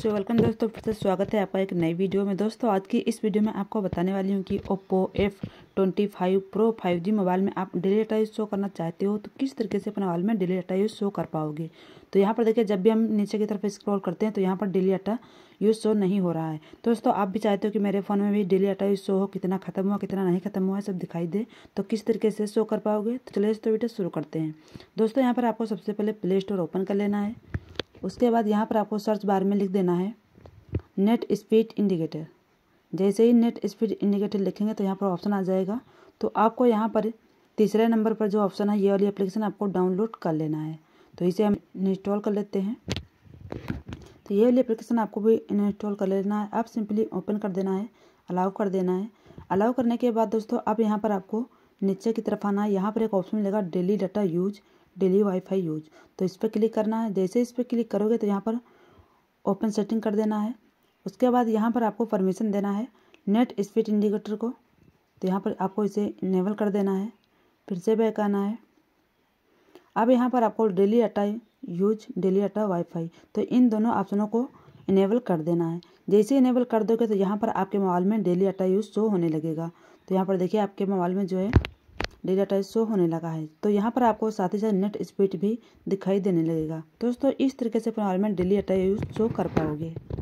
so welcome दोस्तों फिर से स्वागत है आपका एक नई वीडियो में दोस्तों आज की इस वीडियो में आपको बताने वाली हूँ कि Oppo F twenty five pro five G mobile में आप डेली डाटा यूज़ शो करना चाहते हो तो किस तरीके से अपने मोबाइल में डेली डाटा यूज़ शो कर पाओगे तो यहाँ पर देखिए जब भी हम नीचे की तरफ स्क्रॉल करते हैं तो यहाँ पर डेली डाटा यूज़ शो नहीं हो रहा है तो दोस्तों आप भी चाहते हो कि मेरे फ़ोन में भी डेली डाटा यूज़ शो हो कितना खत्म हुआ कितना नहीं खत्म हुआ सब दिखाई दे तो किस तरीके से शो कर पाओगे तो चलिए दोस्तों वीडियो शुरू करते हैं दोस्तों यहाँ पर आपको सबसे पहले प्ले स्टोर ओपन कर लेना है उसके बाद यहाँ पर आपको सर्च बार में लिख देना है नेट स्पीड इंडिकेटर जैसे ही नेट स्पीड इंडिकेटर लिखेंगे तो यहाँ पर ऑप्शन आ जाएगा तो आपको यहाँ पर तीसरे नंबर पर जो ऑप्शन है ये वाली एप्लीकेशन आपको डाउनलोड कर लेना है तो इसे हम इंस्टॉल कर लेते हैं तो ये वाली एप्लीकेशन आपको भी इंस्टॉल कर लेना है आप सिंपली ओपन कर देना है अलाउ कर देना है अलाउ करने के बाद दोस्तों अब यहाँ पर आपको नीचे की तरफ आना है यहाँ पर एक ऑप्शन मिलेगा daily data use daily wifi use तो इस पर क्लिक करना है जैसे इस पर क्लिक करोगे तो यहाँ पर ओपन सेटिंग कर देना है उसके बाद यहाँ पर आपको परमिशन देना है नेट स्पीड इंडिकेटर को तो यहाँ पर आपको इसे इनेबल कर देना है फिर से बैक आना है अब यहाँ पर आपको daily data use daily data wifi तो इन दोनों ऑप्शनों को इनेबल कर देना है जैसे इनेबल कर दोगे तो यहाँ पर आपके मोबाइल में डेली डाटा यूज़ शो होने लगेगा तो यहाँ पर देखिए आपके मोबाइल में जो है डेली डाटा यूज़ शो होने लगा है तो यहाँ पर आपको साथ ही साथ नेट स्पीड भी दिखाई देने लगेगा दोस्तों इस तरीके से अपने मोबाइल में डेली डाटा यूज़ शो कर पाओगे